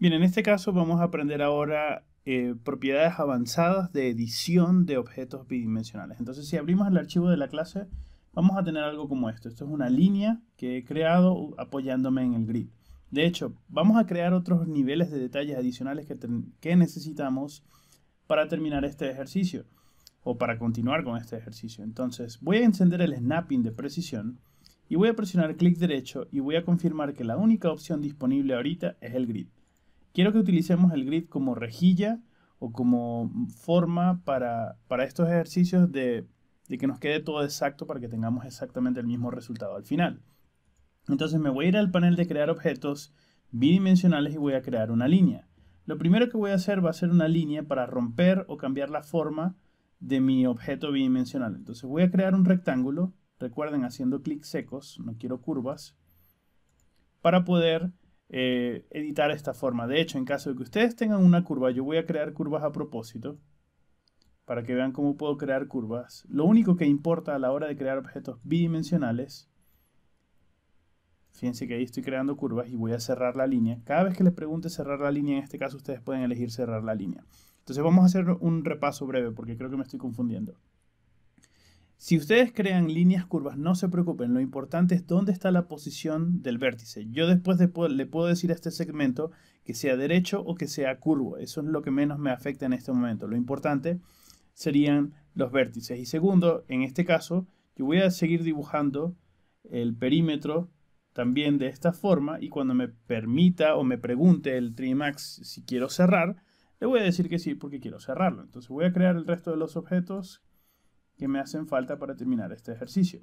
Bien, en este caso vamos a aprender ahora eh, propiedades avanzadas de edición de objetos bidimensionales. Entonces, si abrimos el archivo de la clase, vamos a tener algo como esto. Esto es una línea que he creado apoyándome en el grid. De hecho, vamos a crear otros niveles de detalles adicionales que, que necesitamos para terminar este ejercicio o para continuar con este ejercicio. Entonces, voy a encender el snapping de precisión y voy a presionar clic derecho y voy a confirmar que la única opción disponible ahorita es el grid quiero que utilicemos el grid como rejilla o como forma para, para estos ejercicios de, que nos quede todo exacto para que tengamos exactamente el mismo resultado al final. Entonces me voy a ir al panel de crear objetos bidimensionales y voy a crear una línea. Lo primero que voy a hacer va a ser una línea para romper o cambiar la forma de mi objeto bidimensional. Entonces voy a crear un rectángulo, recuerden haciendo clic secos, no quiero curvas, para poder eh, editar esta forma. De hecho, en caso de que ustedes tengan una curva, yo voy a crear curvas a propósito para que vean cómo puedo crear curvas. Lo único que importa a la hora de crear objetos bidimensionales, fíjense que ahí estoy creando curvas y voy a cerrar la línea. Cada vez que les pregunte cerrar la línea, en este caso ustedes pueden elegir cerrar la línea. Entonces vamos a hacer un repaso breve porque creo que me estoy confundiendo. Si ustedes crean líneas curvas, no se preocupen, lo importante es dónde está la posición del vértice. Yo después le puedo decir a este segmento que sea derecho o que sea curvo, eso es lo que menos me afecta en este momento. Lo importante serían los vértices. Y segundo, en este caso, yo voy a seguir dibujando el perímetro también de esta forma y cuando me permita o me pregunte el Trimax si quiero cerrar, le voy a decir que sí porque quiero cerrarlo. Entonces voy a crear el resto de los objetos que me hacen falta para terminar este ejercicio.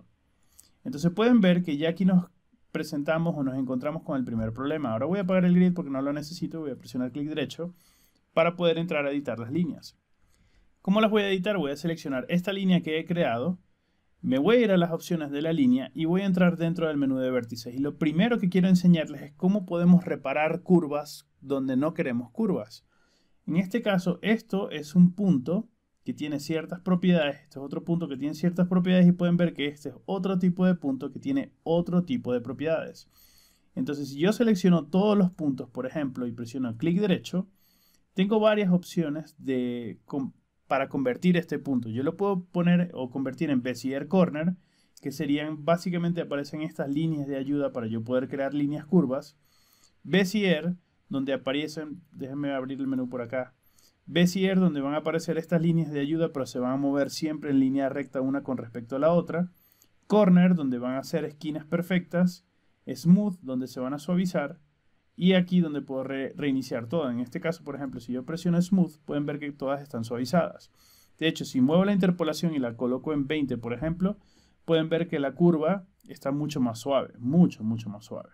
Entonces pueden ver que ya aquí nos presentamos o nos encontramos con el primer problema. Ahora voy a apagar el grid porque no lo necesito, voy a presionar clic derecho para poder entrar a editar las líneas. ¿Cómo las voy a editar? Voy a seleccionar esta línea que he creado, me voy a ir a las opciones de la línea y voy a entrar dentro del menú de vértices. Y lo primero que quiero enseñarles es cómo podemos reparar curvas donde no queremos curvas. En este caso, esto es un punto que tiene ciertas propiedades, este es otro punto que tiene ciertas propiedades y pueden ver que este es otro tipo de punto que tiene otro tipo de propiedades. Entonces, si yo selecciono todos los puntos, por ejemplo, y presiono clic derecho, tengo varias opciones de, para convertir este punto. Yo lo puedo poner o convertir en Bezier Corner, que serían básicamente aparecen estas líneas de ayuda para yo poder crear líneas curvas. Bezier, donde aparecen, déjenme abrir el menú por acá, Bézier, donde van a aparecer estas líneas de ayuda, pero se van a mover siempre en línea recta una con respecto a la otra. Corner, donde van a ser esquinas perfectas. Smooth, donde se van a suavizar. Y aquí donde puedo reiniciar todo. En este caso, por ejemplo, si yo presiono Smooth, pueden ver que todas están suavizadas. De hecho, si muevo la interpolación y la coloco en 20, por ejemplo, pueden ver que la curva está mucho más suave, mucho, mucho más suave.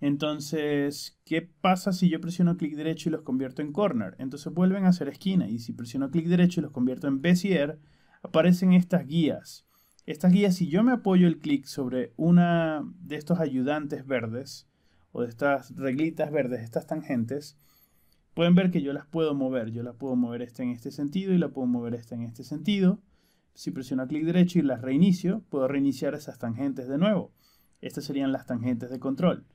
Entonces, ¿qué pasa si yo presiono clic derecho y los convierto en corner? Entonces vuelven a ser esquina y si presiono clic derecho y los convierto en Bezier, aparecen estas guías. Estas guías, si yo me apoyo el clic sobre una de estos ayudantes verdes o de estas reglitas verdes, estas tangentes, pueden ver que yo las puedo mover. Yo las puedo mover esta en este sentido y la puedo mover esta en este sentido. Si presiono clic derecho y las reinicio, puedo reiniciar esas tangentes de nuevo. Estas serían las tangentes de control.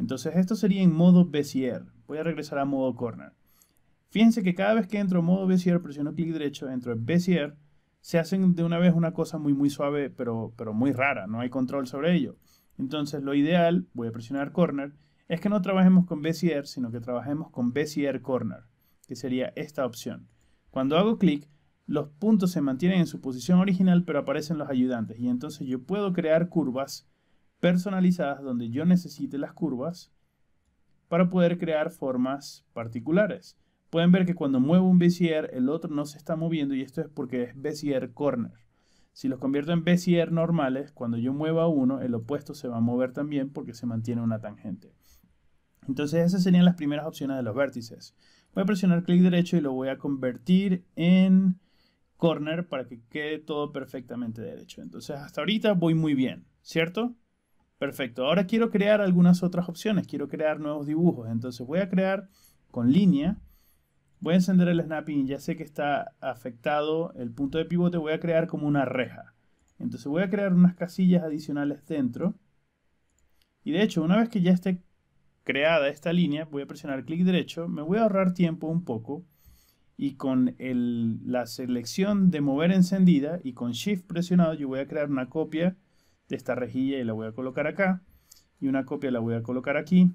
Entonces esto sería en modo Bezier. Voy a regresar a modo Corner. Fíjense que cada vez que entro en modo Bezier, presiono clic derecho, entro en Bezier, se hacen de una vez una cosa muy muy suave, pero, pero muy rara, no hay control sobre ello. Entonces lo ideal, voy a presionar Corner, es que no trabajemos con Bezier, sino que trabajemos con Bezier Corner, que sería esta opción. Cuando hago clic, los puntos se mantienen en su posición original, pero aparecen los ayudantes, y entonces yo puedo crear curvas personalizadas donde yo necesite las curvas para poder crear formas particulares. Pueden ver que cuando muevo un Bezier, el otro no se está moviendo y esto es porque es Bezier Corner. Si los convierto en Bezier normales, cuando yo mueva uno, el opuesto se va a mover también porque se mantiene una tangente. Entonces esas serían las primeras opciones de los vértices. Voy a presionar clic derecho y lo voy a convertir en corner para que quede todo perfectamente derecho. Entonces hasta ahorita voy muy bien, ¿cierto? Perfecto. Ahora quiero crear algunas otras opciones. Quiero crear nuevos dibujos. Entonces voy a crear con línea. Voy a encender el snapping. Ya sé que está afectado el punto de pivote. Voy a crear como una reja. Entonces voy a crear unas casillas adicionales dentro. Y de hecho, una vez que ya esté creada esta línea, voy a presionar clic derecho. Me voy a ahorrar tiempo un poco. Y con la selección de mover encendida y con Shift presionado, yo voy a crear una copia de esta rejilla y la voy a colocar acá. Y una copia la voy a colocar aquí.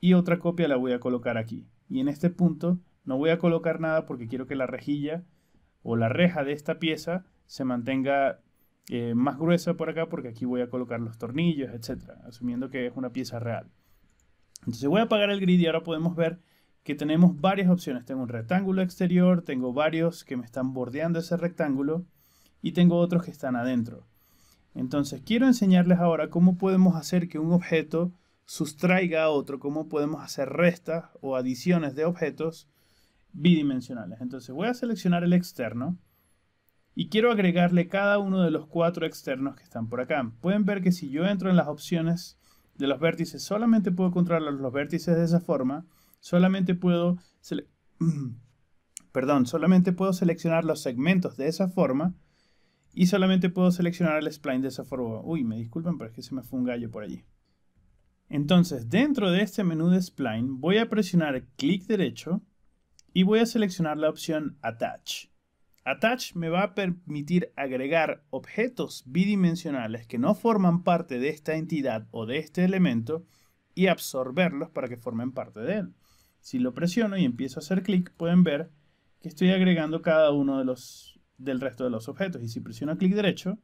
Y otra copia la voy a colocar aquí. Y en este punto no voy a colocar nada porque quiero que la rejilla o la reja de esta pieza se mantenga eh, más gruesa por acá porque aquí voy a colocar los tornillos, etcétera, asumiendo que es una pieza real. Entonces voy a apagar el grid y ahora podemos ver que tenemos varias opciones. Tengo un rectángulo exterior, tengo varios que me están bordeando ese rectángulo y tengo otros que están adentro. Entonces, quiero enseñarles ahora cómo podemos hacer que un objeto sustraiga a otro, cómo podemos hacer restas o adiciones de objetos bidimensionales. Entonces, voy a seleccionar el externo y quiero agregarle cada uno de los cuatro externos que están por acá. Pueden ver que si yo entro en las opciones de los vértices, solamente puedo controlar los vértices de esa forma, solamente puedo, Perdón, solamente puedo seleccionar los segmentos de esa forma, y solamente puedo seleccionar el spline de esa forma. Uy, me disculpen, pero es que se me fue un gallo por allí. Entonces, dentro de este menú de spline, voy a presionar clic derecho y voy a seleccionar la opción Attach. Attach me va a permitir agregar objetos bidimensionales que no forman parte de esta entidad o de este elemento y absorberlos para que formen parte de él. Si lo presiono y empiezo a hacer clic, pueden ver que estoy agregando cada uno de los del resto de los objetos. Y si presiono clic derecho,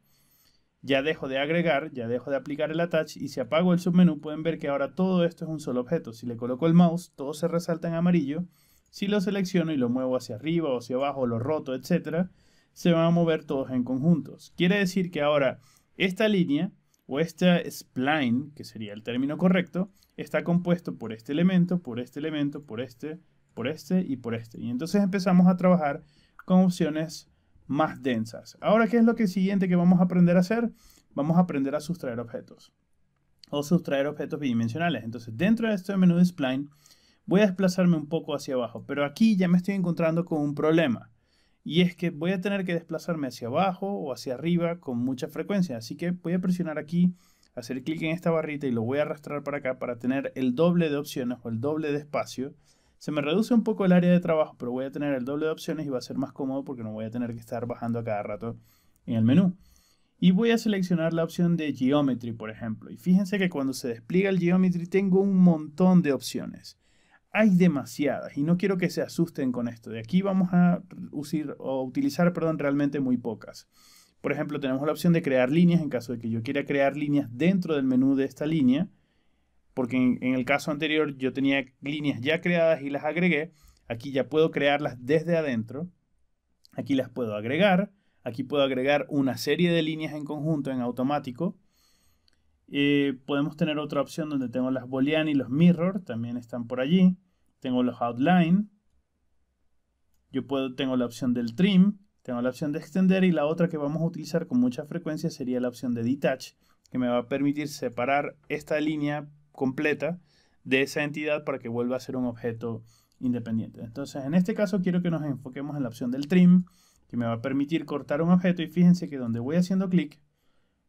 ya dejo de agregar, ya dejo de aplicar el attach y si apago el submenú pueden ver que ahora todo esto es un solo objeto. Si le coloco el mouse, todo se resalta en amarillo. Si lo selecciono y lo muevo hacia arriba o hacia abajo, lo roto, etcétera, se van a mover todos en conjuntos. Quiere decir que ahora esta línea o esta spline, que sería el término correcto, está compuesto por este elemento, por este elemento, por este, por este y por este. Y entonces empezamos a trabajar con opciones más densas. Ahora, ¿qué es lo que siguiente que vamos a aprender a hacer? Vamos a aprender a sustraer objetos o sustraer objetos bidimensionales. Entonces, dentro de este menú de spline, voy a desplazarme un poco hacia abajo, pero aquí ya me estoy encontrando con un problema. Y es que voy a tener que desplazarme hacia abajo o hacia arriba con mucha frecuencia. Así que voy a presionar aquí, hacer clic en esta barrita y lo voy a arrastrar para acá para tener el doble de opciones o el doble de espacio se me reduce un poco el área de trabajo, pero voy a tener el doble de opciones y va a ser más cómodo porque no voy a tener que estar bajando a cada rato en el menú. Y voy a seleccionar la opción de Geometry, por ejemplo. Y fíjense que cuando se despliega el Geometry tengo un montón de opciones. Hay demasiadas y no quiero que se asusten con esto. De aquí vamos a o utilizar perdón, realmente muy pocas. Por ejemplo, tenemos la opción de crear líneas en caso de que yo quiera crear líneas dentro del menú de esta línea porque en, el caso anterior yo tenía líneas ya creadas y las agregué. Aquí ya puedo crearlas desde adentro. Aquí las puedo agregar. Aquí puedo agregar una serie de líneas en conjunto, en automático. Eh, podemos tener otra opción donde tengo las boolean y los mirror, también están por allí. Tengo los outline. Yo puedo, tengo la opción del trim, tengo la opción de extender y la otra que vamos a utilizar con mucha frecuencia sería la opción de detach, que me va a permitir separar esta línea completa de esa entidad para que vuelva a ser un objeto independiente. Entonces, en este caso quiero que nos enfoquemos en la opción del trim, que me va a permitir cortar un objeto y fíjense que donde voy haciendo clic,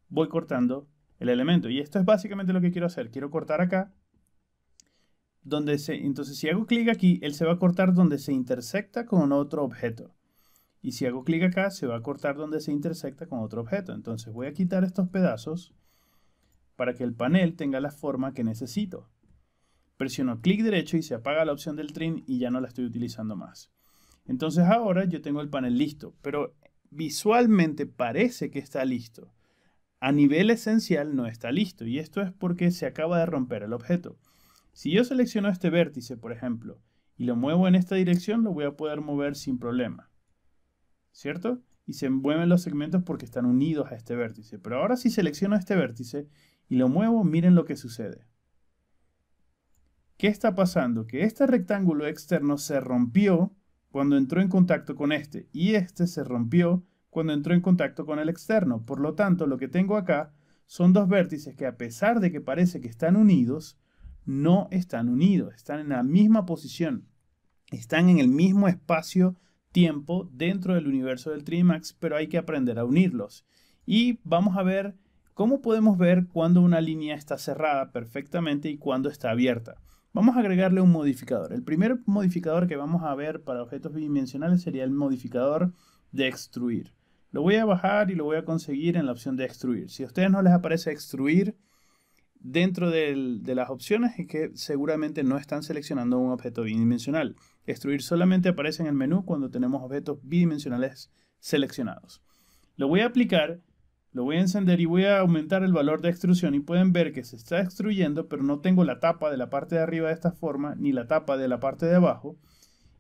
voy cortando el elemento. Y esto es básicamente lo que quiero hacer. Quiero cortar acá, donde se, entonces si hago clic aquí, él se va a cortar donde se intersecta con otro objeto. Y si hago clic acá, se va a cortar donde se intersecta con otro objeto. Entonces voy a quitar estos pedazos para que el panel tenga la forma que necesito. Presiono clic derecho y se apaga la opción del trim y ya no la estoy utilizando más. Entonces ahora yo tengo el panel listo, pero visualmente parece que está listo. A nivel esencial no está listo y esto es porque se acaba de romper el objeto. Si yo selecciono este vértice, por ejemplo, y lo muevo en esta dirección, lo voy a poder mover sin problema. ¿Cierto? Y se mueven los segmentos porque están unidos a este vértice. Pero ahora si selecciono este vértice y lo muevo, miren lo que sucede. ¿Qué está pasando? Que este rectángulo externo se rompió cuando entró en contacto con este y este se rompió cuando entró en contacto con el externo. Por lo tanto, lo que tengo acá son dos vértices que a pesar de que parece que están unidos, no están unidos, están en la misma posición, están en el mismo espacio-tiempo dentro del universo del Trimax, pero hay que aprender a unirlos. Y vamos a ver ¿Cómo podemos ver cuando una línea está cerrada perfectamente y cuando está abierta? Vamos a agregarle un modificador. El primer modificador que vamos a ver para objetos bidimensionales sería el modificador de extruir. Lo voy a bajar y lo voy a conseguir en la opción de extruir. Si a ustedes no les aparece extruir dentro de las opciones es que seguramente no están seleccionando un objeto bidimensional. Extruir solamente aparece en el menú cuando tenemos objetos bidimensionales seleccionados. Lo voy a aplicar lo voy a encender y voy a aumentar el valor de extrusión y pueden ver que se está extruyendo, pero no tengo la tapa de la parte de arriba de esta forma ni la tapa de la parte de abajo.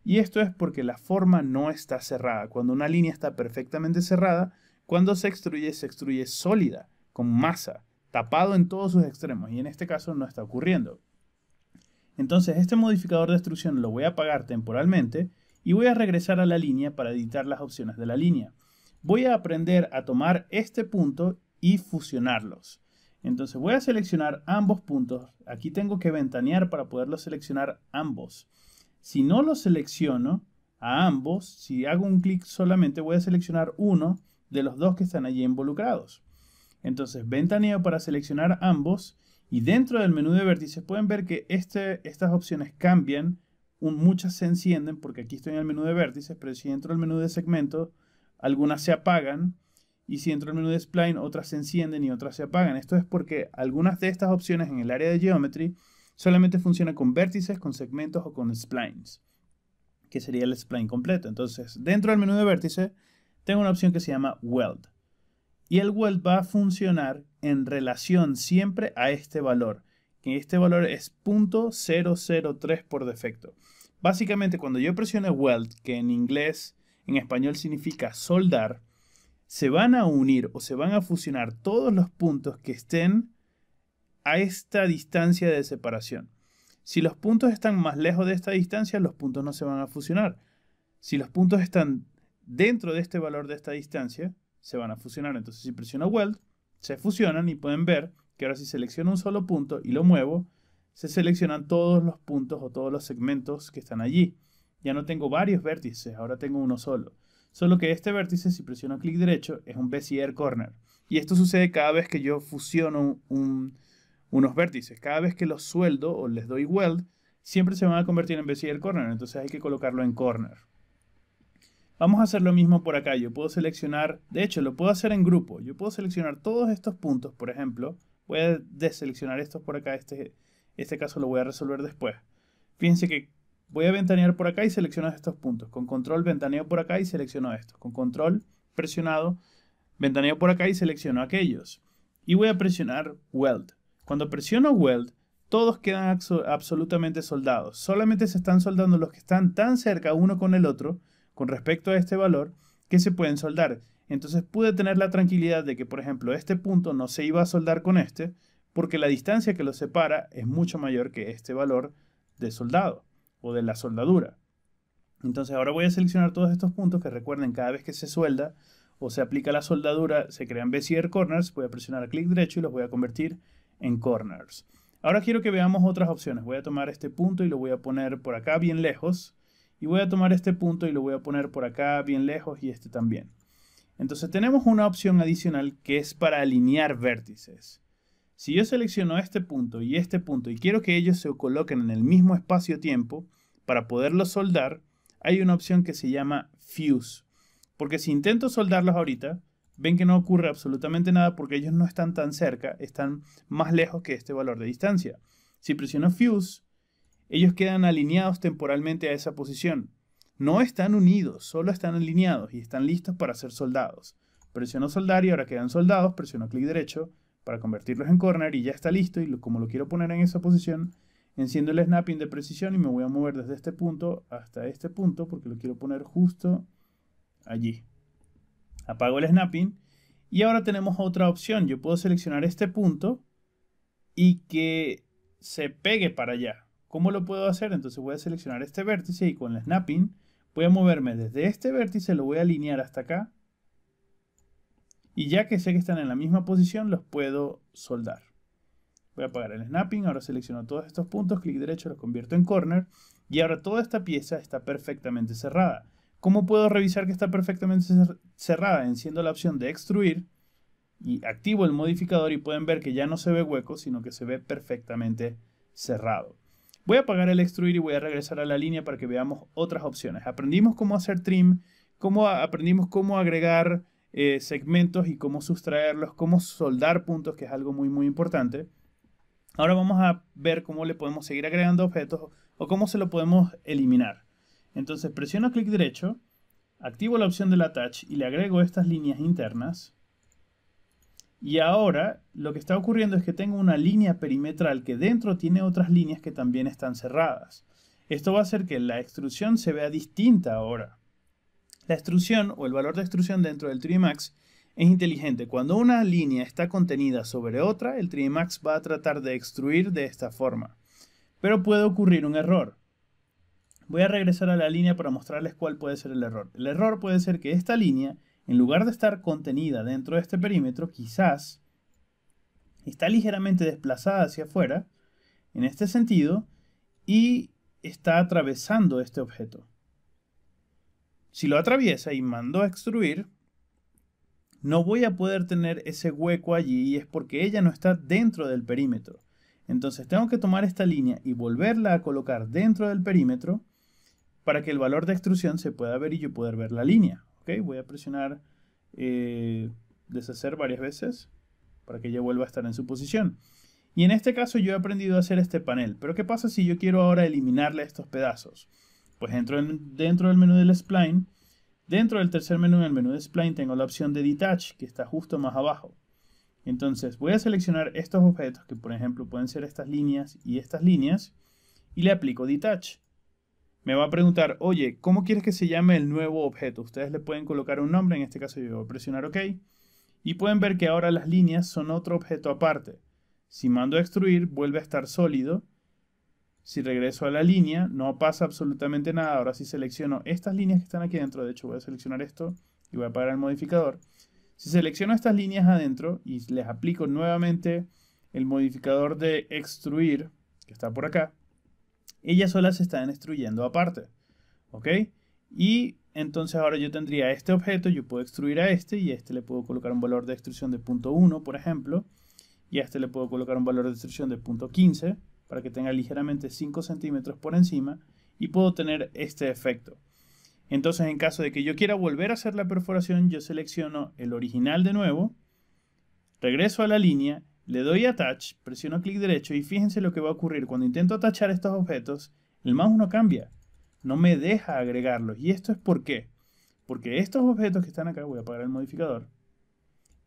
Y esto es porque la forma no está cerrada. Cuando una línea está perfectamente cerrada, cuando se extruye, se extruye sólida, con masa, tapado en todos sus extremos. Y en este caso no está ocurriendo. Entonces este modificador de extrusión lo voy a apagar temporalmente y voy a regresar a la línea para editar las opciones de la línea voy a aprender a tomar este punto y fusionarlos. Entonces voy a seleccionar ambos puntos. Aquí tengo que ventanear para poderlos seleccionar ambos. Si no los selecciono a ambos, si hago un clic solamente voy a seleccionar uno de los dos que están allí involucrados. Entonces ventaneo para seleccionar ambos y dentro del menú de vértices pueden ver que este, estas opciones cambian. muchas se encienden porque aquí estoy en el menú de vértices, pero si entro al menú de segmento algunas se apagan y si entro al menú de spline otras se encienden y otras se apagan. Esto es porque algunas de estas opciones en el área de geometry solamente funcionan con vértices, con segmentos o con splines, que sería el spline completo. Entonces, dentro del menú de vértice tengo una opción que se llama weld. Y el weld va a funcionar en relación siempre a este valor, que este valor es .003 por defecto. Básicamente, cuando yo presione weld, que en inglés en español significa soldar, se van a unir o se van a fusionar todos los puntos que estén a esta distancia de separación. Si los puntos están más lejos de esta distancia, los puntos no se van a fusionar. Si los puntos están dentro de este valor de esta distancia, se van a fusionar. Entonces, si presiono Weld, se fusionan y pueden ver que ahora si selecciono un solo punto y lo muevo, se seleccionan todos los puntos o todos los segmentos que están allí. Ya no tengo varios vértices, ahora tengo uno solo. Solo que este vértice, si presiono clic derecho, es un Bezier Corner. Y esto sucede cada vez que yo fusiono unos vértices. Cada vez que los sueldo o les doy weld, siempre se van a convertir en Bezier Corner. Entonces hay que colocarlo en corner. Vamos a hacer lo mismo por acá. Yo puedo seleccionar, de hecho lo puedo hacer en grupo. Yo puedo seleccionar todos estos puntos, por ejemplo. Voy a deseleccionar estos por acá. Este, este caso lo voy a resolver después. Fíjense que voy a ventanear por acá y selecciono estos puntos. Con control ventaneo por acá y selecciono estos. Con control presionado, ventaneo por acá y selecciono aquellos. Y voy a presionar Weld. Cuando presiono Weld, todos quedan absolutamente soldados. Solamente se están soldando los que están tan cerca uno con el otro, con respecto a este valor, que se pueden soldar. Entonces pude tener la tranquilidad de que, por ejemplo, este punto no se iba a soldar con este, porque la distancia que los separa es mucho mayor que este valor de soldado o de la soldadura. Entonces ahora voy a seleccionar todos estos puntos que recuerden cada vez que se suelda o se aplica la soldadura se crean Bezier Corners, voy a presionar clic derecho y los voy a convertir en corners. Ahora quiero que veamos otras opciones, voy a tomar este punto y lo voy a poner por acá bien lejos y voy a tomar este punto y lo voy a poner por acá bien lejos y este también. Entonces tenemos una opción adicional que es para alinear vértices. Si yo selecciono este punto y este punto y quiero que ellos se coloquen en el mismo espacio-tiempo para poderlos soldar, hay una opción que se llama Fuse. Porque si intento soldarlos ahorita, ven que no ocurre absolutamente nada porque ellos no están tan cerca, están más lejos que este valor de distancia. Si presiono Fuse, ellos quedan alineados temporalmente a esa posición. No están unidos, solo están alineados y están listos para ser soldados. Presiono soldar y ahora quedan soldados, presiono clic derecho para convertirlos en corner y ya está listo y como lo quiero poner en esa posición, enciendo el snapping de precisión y me voy a mover desde este punto hasta este punto porque lo quiero poner justo allí. Apago el snapping y ahora tenemos otra opción. Yo puedo seleccionar este punto y que se pegue para allá. ¿Cómo lo puedo hacer? Entonces voy a seleccionar este vértice y con el snapping voy a moverme desde este vértice, lo voy a alinear hasta acá y ya que sé que están en la misma posición, los puedo soldar. Voy a apagar el snapping, ahora selecciono todos estos puntos, clic derecho, los convierto en corner. Y ahora toda esta pieza está perfectamente cerrada. ¿Cómo puedo revisar que está perfectamente cerrada? Enciendo la opción de extruir y activo el modificador y pueden ver que ya no se ve hueco, sino que se ve perfectamente cerrado. Voy a apagar el extruir y voy a regresar a la línea para que veamos otras opciones. Aprendimos cómo hacer trim, cómo aprendimos cómo agregar eh, segmentos y cómo sustraerlos, cómo soldar puntos, que es algo muy muy importante. Ahora vamos a ver cómo le podemos seguir agregando objetos o cómo se lo podemos eliminar. Entonces presiono clic derecho, activo la opción del attach y le agrego estas líneas internas. Y ahora lo que está ocurriendo es que tengo una línea perimetral que dentro tiene otras líneas que también están cerradas. Esto va a hacer que la extrusión se vea distinta ahora. La extrusión o el valor de extrusión dentro del 3 es inteligente. Cuando una línea está contenida sobre otra, el 3 va a tratar de extruir de esta forma. Pero puede ocurrir un error. Voy a regresar a la línea para mostrarles cuál puede ser el error. El error puede ser que esta línea, en lugar de estar contenida dentro de este perímetro, quizás está ligeramente desplazada hacia afuera, en este sentido, y está atravesando este objeto. Si lo atraviesa y mando a extruir, no voy a poder tener ese hueco allí y es porque ella no está dentro del perímetro. Entonces tengo que tomar esta línea y volverla a colocar dentro del perímetro para que el valor de extrusión se pueda ver y yo poder ver la línea. Voy a presionar eh, deshacer varias veces para que ella vuelva a estar en su posición. Y en este caso yo he aprendido a hacer este panel. Pero ¿qué pasa si yo quiero ahora eliminarle estos pedazos? Pues dentro del menú del spline. Dentro del tercer menú, del menú de spline, tengo la opción de detach, que está justo más abajo. Entonces voy a seleccionar estos objetos, que por ejemplo pueden ser estas líneas y estas líneas, y le aplico detach. Me va a preguntar, oye, ¿cómo quieres que se llame el nuevo objeto? Ustedes le pueden colocar un nombre, en este caso yo voy a presionar OK. Y pueden ver que ahora las líneas son otro objeto aparte. Si mando a extruir, vuelve a estar sólido si regreso a la línea, no pasa absolutamente nada. Ahora si selecciono estas líneas que están aquí adentro, de hecho voy a seleccionar esto y voy a apagar el modificador. Si selecciono estas líneas adentro y les aplico nuevamente el modificador de extruir, que está por acá, ellas solas se están extruyendo aparte. ¿Ok? Y entonces ahora yo tendría este objeto, yo puedo extruir a este y a este le puedo colocar un valor de extrusión de punto .1, por ejemplo, y a este le puedo colocar un valor de extrusión de punto .15 para que tenga ligeramente 5 centímetros por encima y puedo tener este efecto. Entonces en caso de que yo quiera volver a hacer la perforación, yo selecciono el original de nuevo, regreso a la línea, le doy attach, presiono clic derecho y fíjense lo que va a ocurrir. Cuando intento atachar estos objetos, el mouse no cambia, no me deja agregarlos. ¿Y esto es por qué? Porque estos objetos que están acá, voy a apagar el modificador,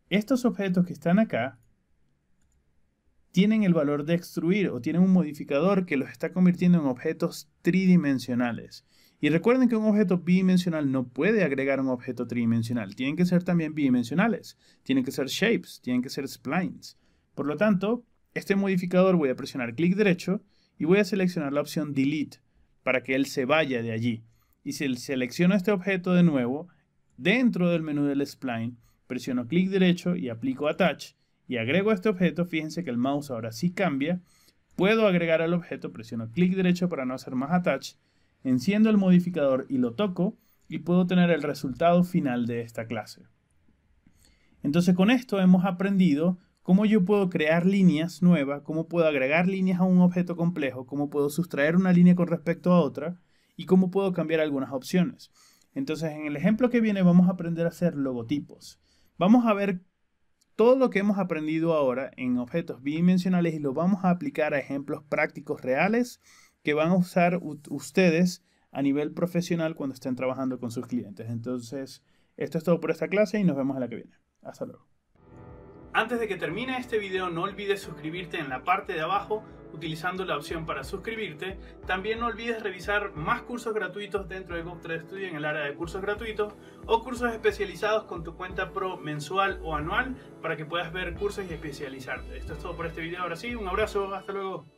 estos objetos que están acá tienen el valor de extruir o tienen un modificador que los está convirtiendo en objetos tridimensionales. Y recuerden que un objeto bidimensional no puede agregar un objeto tridimensional, tienen que ser también bidimensionales, tienen que ser shapes, tienen que ser splines. Por lo tanto, este modificador voy a presionar clic derecho y voy a seleccionar la opción Delete para que él se vaya de allí. Y si selecciono este objeto de nuevo, dentro del menú del spline, presiono clic derecho y aplico Attach y agrego este objeto, fíjense que el mouse ahora sí cambia. Puedo agregar al objeto, presiono clic derecho para no hacer más attach, enciendo el modificador y lo toco y puedo tener el resultado final de esta clase. Entonces con esto hemos aprendido cómo yo puedo crear líneas nuevas, cómo puedo agregar líneas a un objeto complejo, cómo puedo sustraer una línea con respecto a otra y cómo puedo cambiar algunas opciones. Entonces en el ejemplo que viene vamos a aprender a hacer logotipos. Vamos a ver todo lo que hemos aprendido ahora en objetos bidimensionales y lo vamos a aplicar a ejemplos prácticos reales que van a usar ustedes a nivel profesional cuando estén trabajando con sus clientes. Entonces, esto es todo por esta clase y nos vemos en la que viene. Hasta luego. Antes de que termine este video, no olvides suscribirte en la parte de abajo utilizando la opción para suscribirte. También no olvides revisar más cursos gratuitos dentro de 3 Studio en el área de cursos gratuitos o cursos especializados con tu cuenta pro mensual o anual para que puedas ver cursos y especializarte. Esto es todo por este video. Ahora sí, un abrazo, hasta luego.